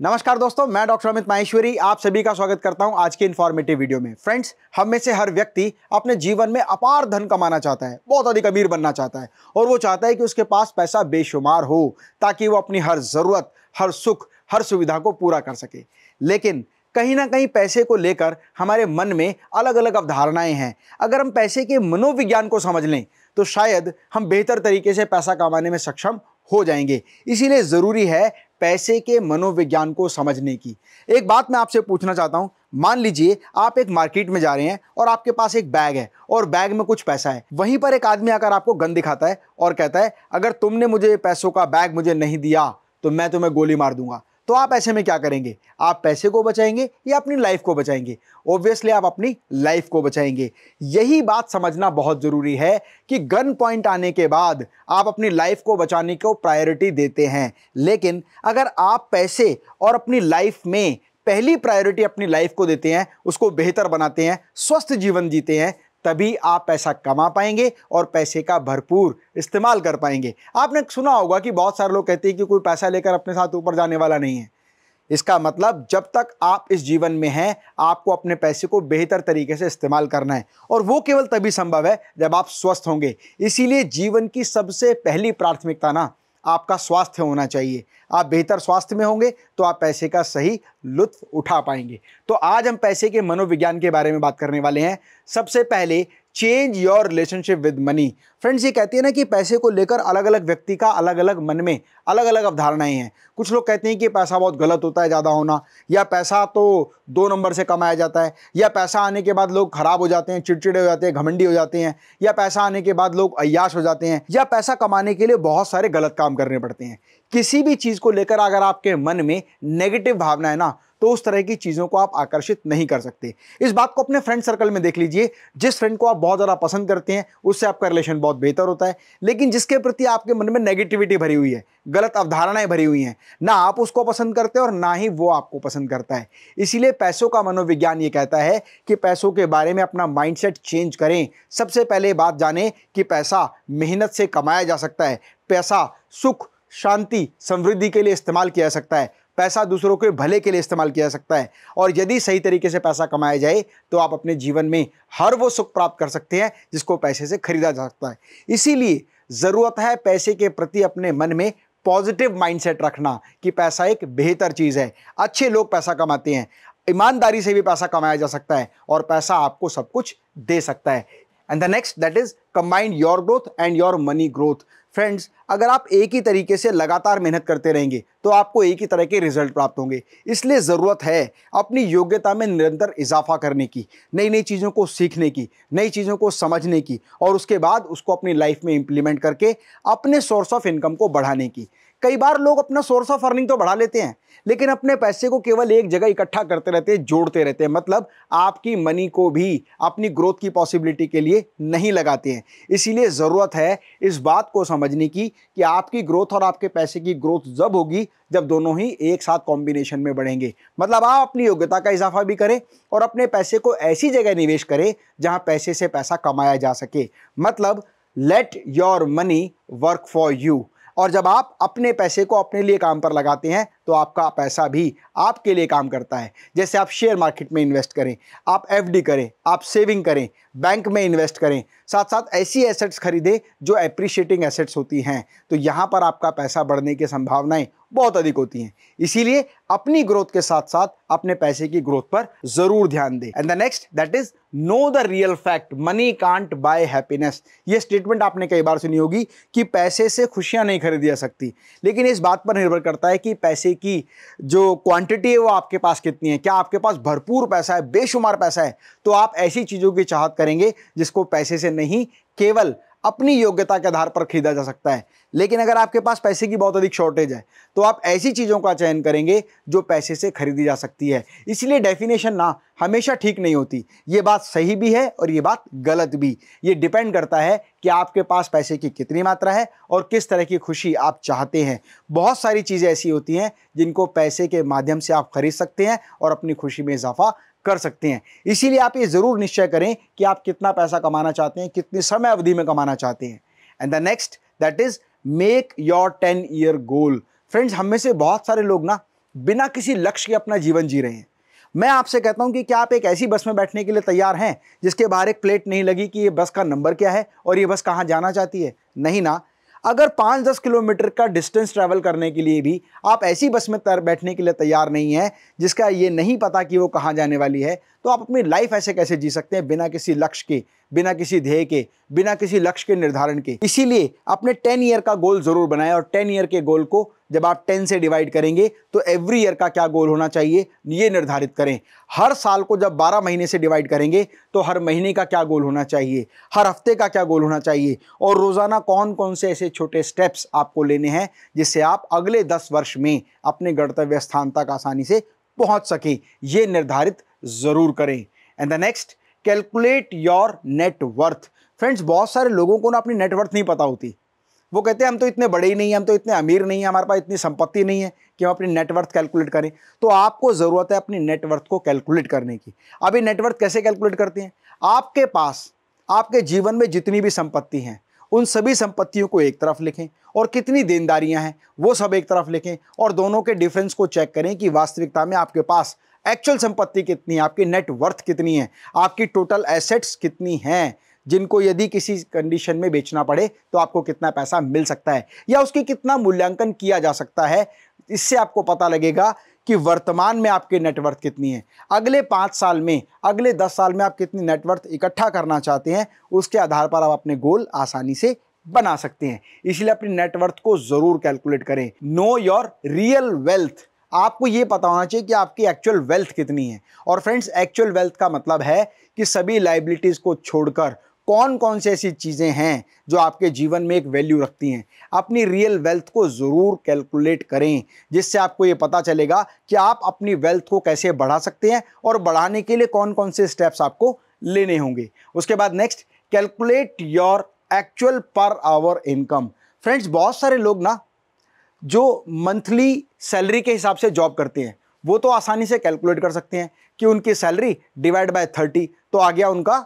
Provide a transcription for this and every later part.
नमस्कार दोस्तों मैं डॉक्टर अमित माहेश्वरी आप सभी का स्वागत करता हूं आज के इन्फॉर्मेटिव वीडियो में फ्रेंड्स हम में से हर व्यक्ति अपने जीवन में अपार धन कमाना चाहता है बहुत अधिक अमीर बनना चाहता है और वो चाहता है कि उसके पास पैसा बेशुमार हो ताकि वो अपनी हर ज़रूरत हर सुख हर सुविधा को पूरा कर सके लेकिन कहीं ना कहीं पैसे को लेकर हमारे मन में अलग अलग अवधारणाएं हैं अगर हम पैसे के मनोविज्ञान को समझ लें तो शायद हम बेहतर तरीके से पैसा कमाने में सक्षम हो जाएंगे इसीलिए ज़रूरी है पैसे के मनोविज्ञान को समझने की एक बात मैं आपसे पूछना चाहता हूँ मान लीजिए आप एक मार्केट में जा रहे हैं और आपके पास एक बैग है और बैग में कुछ पैसा है वहीं पर एक आदमी आकर आपको गन दिखाता है और कहता है अगर तुमने मुझे पैसों का बैग मुझे नहीं दिया तो मैं तुम्हें गोली मार दूंगा तो आप ऐसे में क्या करेंगे आप पैसे को बचाएंगे या अपनी लाइफ को बचाएंगे ओब्वियसली आप अपनी लाइफ को बचाएंगे यही बात समझना बहुत ज़रूरी है कि गन पॉइंट आने के बाद आप अपनी लाइफ को बचाने को प्रायोरिटी देते हैं लेकिन अगर आप पैसे और अपनी लाइफ में पहली प्रायोरिटी अपनी लाइफ को देते हैं उसको बेहतर बनाते हैं स्वस्थ जीवन जीते हैं तभी आप पैसा कमा पाएंगे और पैसे का भरपूर इस्तेमाल कर पाएंगे आपने सुना होगा कि बहुत सारे लोग कहते हैं कि कोई पैसा लेकर अपने साथ ऊपर जाने वाला नहीं है इसका मतलब जब तक आप इस जीवन में हैं आपको अपने पैसे को बेहतर तरीके से इस्तेमाल करना है और वो केवल तभी संभव है जब आप स्वस्थ होंगे इसीलिए जीवन की सबसे पहली प्राथमिकता ना आपका स्वास्थ्य होना चाहिए आप बेहतर स्वास्थ्य में होंगे तो आप पैसे का सही लुत्फ उठा पाएंगे तो आज हम पैसे के मनोविज्ञान के बारे में बात करने वाले हैं सबसे पहले change your relationship with money friends ये कहती है ना कि पैसे को लेकर अलग अलग व्यक्ति का अलग अलग मन में अलग अलग अवधारणाएं हैं कुछ लोग कहते हैं कि पैसा बहुत गलत होता है ज़्यादा होना या पैसा तो दो नंबर से कमाया जाता है या पैसा आने के बाद लोग ख़राब हो जाते हैं चिड़चिड़े हो जाते हैं घमंडी हो जाते हैं या पैसा आने के बाद लोग अयाश हो जाते हैं या पैसा कमाने के लिए बहुत सारे गलत काम करने पड़ते हैं किसी भी चीज़ को लेकर अगर आपके मन में नेगेटिव भावना है ना तो उस तरह की चीज़ों को आप आकर्षित नहीं कर सकते इस बात को अपने फ्रेंड सर्कल में देख लीजिए जिस फ्रेंड को आप बहुत ज़्यादा पसंद करते हैं उससे आपका रिलेशन बहुत बेहतर होता है लेकिन जिसके प्रति आपके मन में नेगेटिविटी भरी हुई है गलत अवधारणाएं भरी हुई हैं ना आप उसको पसंद करते हैं और ना ही वो आपको पसंद करता है इसीलिए पैसों का मनोविज्ञान ये कहता है कि पैसों के बारे में अपना माइंडसेट चेंज करें सबसे पहले बात जाने कि पैसा मेहनत से कमाया जा सकता है पैसा सुख शांति समृद्धि के लिए इस्तेमाल किया जा सकता है पैसा दूसरों के भले के लिए इस्तेमाल किया जा सकता है और यदि सही तरीके से पैसा कमाया जाए तो आप अपने जीवन में हर वो सुख प्राप्त कर सकते हैं जिसको पैसे से खरीदा जा सकता है इसीलिए ज़रूरत है पैसे के प्रति अपने मन में पॉजिटिव माइंडसेट रखना कि पैसा एक बेहतर चीज़ है अच्छे लोग पैसा कमाते हैं ईमानदारी से भी पैसा कमाया जा सकता है और पैसा आपको सब कुछ दे सकता है and the next that is combined your growth and your money growth friends अगर आप एक ही तरीके से लगातार मेहनत करते रहेंगे तो आपको एक ही तरह के रिजल्ट प्राप्त होंगे इसलिए ज़रूरत है अपनी योग्यता में निरंतर इजाफा करने की नई नई चीज़ों को सीखने की नई चीज़ों को समझने की और उसके बाद उसको अपनी लाइफ में इम्प्लीमेंट करके अपने सोर्स ऑफ इनकम को बढ़ाने की कई बार लोग अपना सोर्स ऑफ अर्निंग तो बढ़ा लेते हैं लेकिन अपने पैसे को केवल एक जगह इकट्ठा करते रहते हैं जोड़ते रहते हैं मतलब आपकी मनी को भी अपनी ग्रोथ की पॉसिबिलिटी के लिए नहीं लगाते हैं इसीलिए ज़रूरत है इस बात को समझने की कि आपकी ग्रोथ और आपके पैसे की ग्रोथ जब होगी जब दोनों ही एक साथ कॉम्बिनेशन में बढ़ेंगे मतलब आप अपनी योग्यता का इजाफा भी करें और अपने पैसे को ऐसी जगह निवेश करें जहाँ पैसे से पैसा कमाया जा सके मतलब let your money work for you और जब आप अपने पैसे को अपने लिए काम पर लगाते हैं तो आपका पैसा भी आपके लिए काम करता है जैसे आप शेयर मार्केट में इन्वेस्ट करें आप एफडी करें आप सेविंग करें बैंक में इन्वेस्ट करें साथ साथ ऐसी एसेट्स खरीदें जो एप्रिशिएटिंग एसेट्स होती हैं तो यहाँ पर आपका पैसा बढ़ने की संभावनाएँ बहुत अधिक होती हैं इसीलिए अपनी ग्रोथ के साथ साथ अपने पैसे की ग्रोथ पर जरूर ध्यान दें and the next that is no the real fact money can't buy happiness ये स्टेटमेंट आपने कई बार सुनी होगी कि पैसे से खुशियां नहीं खरीदी जा सकती लेकिन इस बात पर निर्भर करता है कि पैसे की जो क्वांटिटी है वो आपके पास कितनी है क्या आपके पास भरपूर पैसा है बेशुमार पैसा है तो आप ऐसी चीज़ों की चाहत करेंगे जिसको पैसे से नहीं केवल अपनी योग्यता के आधार पर खरीदा जा सकता है लेकिन अगर आपके पास पैसे की बहुत अधिक शॉर्टेज है तो आप ऐसी चीज़ों का चयन करेंगे जो पैसे से खरीदी जा सकती है इसलिए डेफिनेशन ना हमेशा ठीक नहीं होती ये बात सही भी है और ये बात गलत भी ये डिपेंड करता है कि आपके पास पैसे की कितनी मात्रा है और किस तरह की खुशी आप चाहते हैं बहुत सारी चीज़ें ऐसी होती हैं जिनको पैसे के माध्यम से आप खरीद सकते हैं और अपनी खुशी में इजाफा कर सकते हैं इसीलिए आप ये ज़रूर निश्चय करें कि आप कितना पैसा कमाना चाहते हैं कितनी समय अवधि में कमाना चाहते हैं and the next that is make your ten year goal friends हम में से बहुत सारे लोग ना बिना किसी लक्ष्य के अपना जीवन जी रहे हैं मैं आपसे कहता हूं कि क्या आप एक ऐसी बस में बैठने के लिए तैयार हैं जिसके बाहर एक प्लेट नहीं लगी कि ये बस का नंबर क्या है और ये बस कहाँ जाना चाहती है नहीं ना अगर पाँच दस किलोमीटर का डिस्टेंस ट्रैवल करने के लिए भी आप ऐसी बस में तर बैठने के लिए तैयार नहीं है जिसका ये नहीं पता कि वो कहाँ जाने वाली है तो आप अपनी लाइफ ऐसे कैसे जी सकते हैं बिना किसी लक्ष्य के बिना किसी ध्येय के बिना किसी लक्ष्य के निर्धारण के इसीलिए अपने टेन ईयर का गोल ज़रूर बनाएं और टेन ईयर के गोल को जब आप टेन से डिवाइड करेंगे तो एवरी ईयर का क्या गोल होना चाहिए ये निर्धारित करें हर साल को जब बारह महीने से डिवाइड करेंगे तो हर महीने का क्या गोल होना चाहिए हर हफ्ते का क्या गोल होना चाहिए और रोज़ाना कौन कौन से ऐसे छोटे स्टेप्स आपको लेने हैं जिससे आप अगले दस वर्ष में अपने गणतव्य स्थान तक आसानी से पहुँच सकें ये निर्धारित ज़रूर करें and the next calculate your net worth friends बहुत सारे लोगों को ना अपनी नेटवर्थ नहीं पता होती वो कहते हैं हम तो इतने बड़े ही नहीं हैं हम तो इतने अमीर नहीं हैं हमारे पास इतनी संपत्ति नहीं है कि हम अपनी नेटवर्थ कैलकुलेट करें तो आपको ज़रूरत है अपनी नेटवर्थ को कैलकुलेट करने की अभी नेटवर्थ कैसे कैलकुलेट करते हैं आपके पास आपके जीवन में जितनी भी संपत्ति हैं उन सभी संपत्तियों को एक तरफ लिखें और कितनी देनदारियाँ हैं वो सब एक तरफ लिखें और दोनों के डिफरेंस को चेक करें कि वास्तविकता में आपके पास एक्चुअल संपत्ति कितनी है आपकी नेटवर्थ कितनी है आपकी टोटल एसेट्स कितनी हैं जिनको यदि किसी कंडीशन में बेचना पड़े तो आपको कितना पैसा मिल सकता है या उसकी कितना मूल्यांकन किया जा सकता है इससे आपको पता लगेगा कि वर्तमान में आपके नेटवर्थ कितनी है अगले पाँच साल में अगले दस साल में आप कितनी नेटवर्थ इकट्ठा करना चाहते हैं उसके आधार पर आप अपने गोल आसानी से बना सकते हैं इसलिए अपनी नेटवर्थ को ज़रूर कैलकुलेट करें नो योर रियल वेल्थ आपको ये पता होना चाहिए कि आपकी एक्चुअल वेल्थ कितनी है और फ्रेंड्स एक्चुअल वेल्थ का मतलब है कि सभी लाइबिलिटीज़ को छोड़कर कौन कौन से ऐसी चीज़ें हैं जो आपके जीवन में एक वैल्यू रखती हैं अपनी रियल वेल्थ को ज़रूर कैलकुलेट करें जिससे आपको ये पता चलेगा कि आप अपनी वेल्थ को कैसे बढ़ा सकते हैं और बढ़ाने के लिए कौन कौन से स्टेप्स आपको लेने होंगे उसके बाद next calculate your actual per hour income friends बहुत सारे लोग ना जो मंथली सैलरी के हिसाब से जॉब करते हैं वो तो आसानी से कैलकुलेट कर सकते हैं कि उनकी सैलरी डिवाइड बाय थर्टी तो आ गया उनका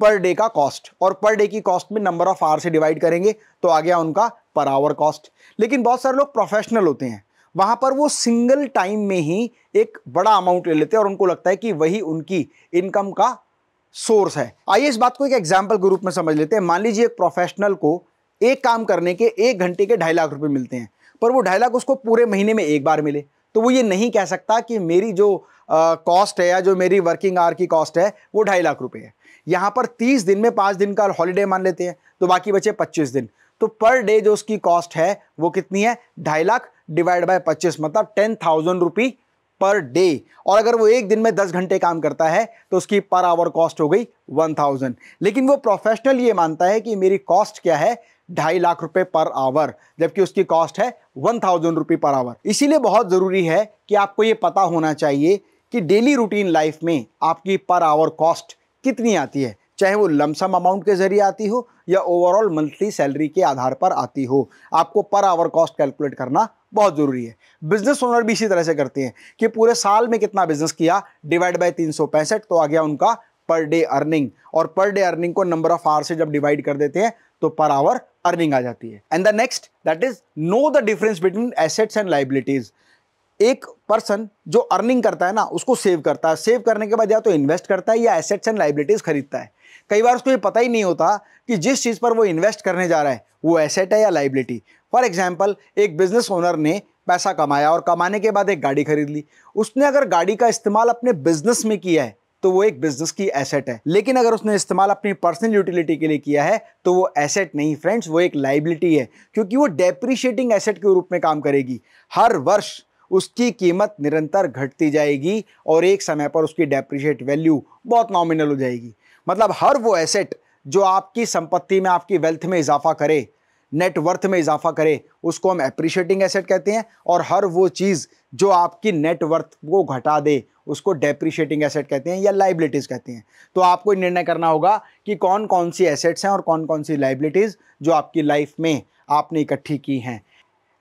पर डे का कॉस्ट और पर डे की कॉस्ट में नंबर ऑफ आवर से डिवाइड करेंगे तो आ गया उनका पर आवर कॉस्ट लेकिन बहुत सारे लोग प्रोफेशनल होते हैं वहाँ पर वो सिंगल टाइम में ही एक बड़ा अमाउंट ले लेते हैं और उनको लगता है कि वही उनकी इनकम का सोर्स है आइए इस बात को एक एग्जाम्पल के रूप में समझ लेते हैं मान लीजिए एक प्रोफेशनल को एक काम करने के एक घंटे के ढाई लाख रुपए मिलते हैं पर वो ढाई लाख उसको पूरे महीने में एक बार मिले तो वो ये नहीं कह सकता कि मेरी जो कॉस्ट है या जो मेरी वर्किंग आवर की कॉस्ट है वो ढाई लाख रुपए है यहाँ पर तीस दिन में पाँच दिन का हॉलीडे मान लेते हैं तो बाकी बचे पच्चीस दिन तो पर डे जो उसकी कॉस्ट है वो कितनी है ढाई लाख डिवाइड बाय पच्चीस मतलब ten thousand rupee per day और अगर वो एक दिन में दस घंटे काम करता है तो उसकी पर आवर कॉस्ट हो गई वन थाउजेंड लेकिन वो प्रोफेशनल ये मानता है कि मेरी कॉस्ट क्या है ढाई लाख रुपए पर आवर जबकि उसकी कॉस्ट है one thousand rupee per hour इसीलिए बहुत ज़रूरी है कि आपको ये पता होना चाहिए कि डेली रूटीन लाइफ में आपकी पर आवर कॉस्ट कितनी आती है चाहे वो लमसम अमाउंट के ज़रिए आती हो या ओवरऑल मंथली सैलरी के आधार पर आती हो आपको पर आवर कॉस्ट कैलकुलेट करना बहुत ज़रूरी है बिजनेस ओनर भी इसी तरह से करते हैं कि पूरे साल में कितना बिजनेस किया डिवाइड बाय तीन तो आ गया उनका पर डे अर्निंग और पर डे अर्निंग को नंबर ऑफ आवर से जब डिवाइड कर देते हैं तो पर आवर अर्निंग आ जाती है and the next that is no the difference between assets and liabilities एक पर्सन जो अर्निंग करता है ना उसको सेव करता है सेव करने के बाद या तो इन्वेस्ट करता है या एसेट्स एंड लाइबिलिटीज़ खरीदता है कई बार उसको ये पता ही नहीं होता कि जिस चीज़ पर वो इन्वेस्ट करने जा रहा है वो एसेट है या लाइबिलिटी फॉर एग्जाम्पल एक बिजनेस ओनर ने पैसा कमाया और कमाने के बाद एक गाड़ी खरीद ली उसने अगर गाड़ी का इस्तेमाल अपने बिजनेस में किया है तो वो एक बिजनेस की एसेट है लेकिन अगर उसने इस्तेमाल अपनी पर्सनल यूटिलिटी के लिए किया है तो वो एसेट नहीं फ्रेंड्स वो एक लाइबिलिटी है क्योंकि वो डेप्रिशिएटिंग एसेट के रूप में काम करेगी हर वर्ष उसकी कीमत निरंतर घटती जाएगी और एक समय पर उसकी डेप्रिशिएट वैल्यू बहुत नॉमिनल हो जाएगी मतलब हर वो एसेट जो आपकी संपत्ति में आपकी वेल्थ में इजाफा करे नेटवर्थ में इजाफा करे उसको हम एप्रिशिएटिंग एसेट कहते हैं और हर वो चीज़ जो आपकी नेटवर्थ को घटा दे उसको डेप्रिशिएटिंग एसेट कहते हैं या लाइबिलिटीज़ कहते हैं तो आपको निर्णय करना होगा कि कौन कौन सी एसेट्स हैं और कौन कौन सी लाइबिलिटीज़ जो आपकी लाइफ में आपने इकट्ठी की हैं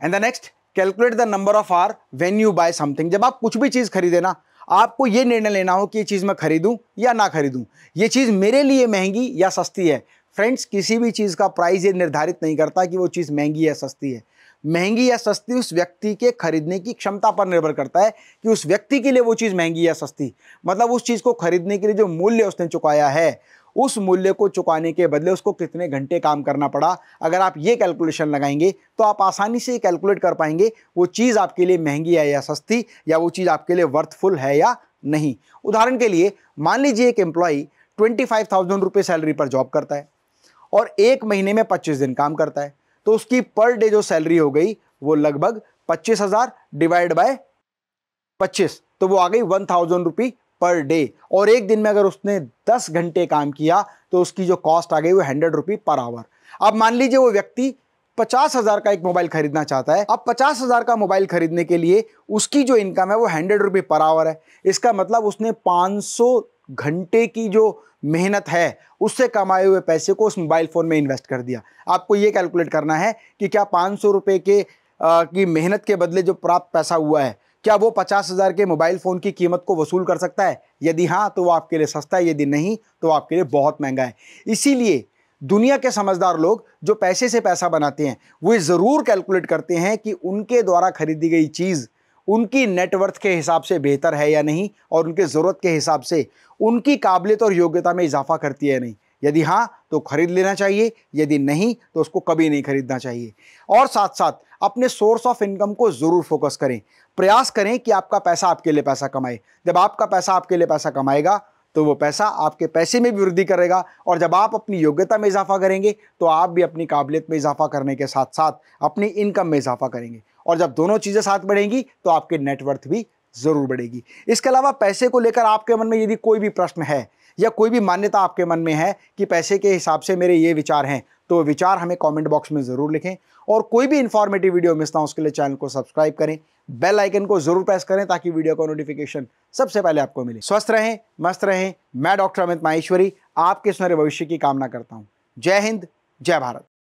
and the next calculate the number of are when you buy something जब आप कुछ भी चीज़ खरीदे ना आपको ये निर्णय लेना हो कि ये चीज़ मैं खरीदूँ या ना खरीदूँ ये चीज़ मेरे लिए महंगी या सस्ती है फ्रेंड्स किसी भी चीज़ का प्राइस ये निर्धारित नहीं करता कि वो चीज़ महंगी है सस्ती है महंगी या सस्ती उस व्यक्ति के खरीदने की क्षमता पर निर्भर करता है कि उस व्यक्ति के लिए वो चीज़ महंगी या सस्ती मतलब उस चीज़ को खरीदने के लिए जो मूल्य उसने चुकाया है उस मूल्य को चुकाने के बदले उसको कितने घंटे काम करना पड़ा अगर आप ये कैलकुलेशन लगाएंगे तो आप आसानी से कैलकुलेट कर पाएंगे वो चीज़ आपके लिए महंगी है या सस्ती या वो चीज़ आपके लिए वर्थफुल है या नहीं उदाहरण के लिए मान लीजिए एक एम्प्लॉई ट्वेंटी फाइव थाउजेंड रुपये सैलरी पर जॉब करता है और एक महीने में पच्चीस दिन काम करता है तो उसकी पर डे जो सैलरी हो गई वो लगभग पच्चीस हज़ार डिवाइड बाय पच्चीस तो वो आ गई one thousand rupee per day और एक दिन में अगर उसने दस घंटे काम किया तो उसकी जो कॉस्ट आ गई वो हंड्रेड रुपी पर आवर अब मान लीजिए वो व्यक्ति पचास हज़ार का एक मोबाइल खरीदना चाहता है अब पचास हज़ार का मोबाइल खरीदने के लिए उसकी जो इनकम है वो हंड्रेड रुपी पर आवर है इसका मतलब उसने पाँच सौ घंटे की जो मेहनत है उससे कमाए हुए पैसे को उस मोबाइल फ़ोन में इन्वेस्ट कर दिया आपको ये कैलकुलेट करना है कि क्या पाँच सौ रुपये के आ, की मेहनत के बदले जो प्राप्त पैसा हुआ है क्या वो पचास हज़ार के मोबाइल फ़ोन की कीमत को वसूल कर सकता है यदि हाँ तो वो आपके लिए सस्ता है यदि नहीं तो आपके लिए बहुत महंगा है इसीलिए दुनिया के समझदार लोग जो पैसे से पैसा बनाते हैं वे ज़रूर कैलकुलेट करते हैं कि उनके द्वारा खरीदी गई चीज़ उनकी नेटवर्थ के हिसाब से बेहतर है या नहीं और उनके ज़रूरत के हिसाब से उनकी काबिलियत और योग्यता में इजाफा करती है या नहीं यदि हाँ तो खरीद लेना चाहिए यदि नहीं तो उसको कभी नहीं खरीदना चाहिए और साथ साथ अपने सोर्स ऑफ इनकम को ज़रूर फोकस करें प्रयास करें कि आपका पैसा आपके लिए पैसा कमाए जब आपका पैसा आपके लिए पैसा कमाएगा तो वो पैसा आपके पैसे में भी वृद्धि करेगा और जब आप अपनी योग्यता में इजाफा करेंगे तो आप भी अपनी काबिलियत में इजाफा करने के साथ साथ अपनी इनकम में इजाफा करेंगे और जब दोनों चीज़ें साथ बढ़ेंगी तो आपके नेटवर्थ भी ज़रूर बढ़ेगी इसके अलावा पैसे को लेकर आपके मन में यदि कोई भी प्रश्न है या कोई भी मान्यता आपके मन में है कि पैसे के हिसाब से मेरे ये विचार हैं तो विचार हमें कमेंट बॉक्स में ज़रूर लिखें और कोई भी इन्फॉर्मेटिव वीडियो मिस ना उसके लिए चैनल को सब्सक्राइब करें बेल आइकन को ज़रूर प्रेस करें ताकि वीडियो का नोटिफिकेशन सबसे पहले आपको मिले स्वस्थ रहें मस्त रहें मैं डॉक्टर अमित माहेश्वरी आपके सुनहरे भविष्य की कामना करता हूँ जय हिंद जय भारत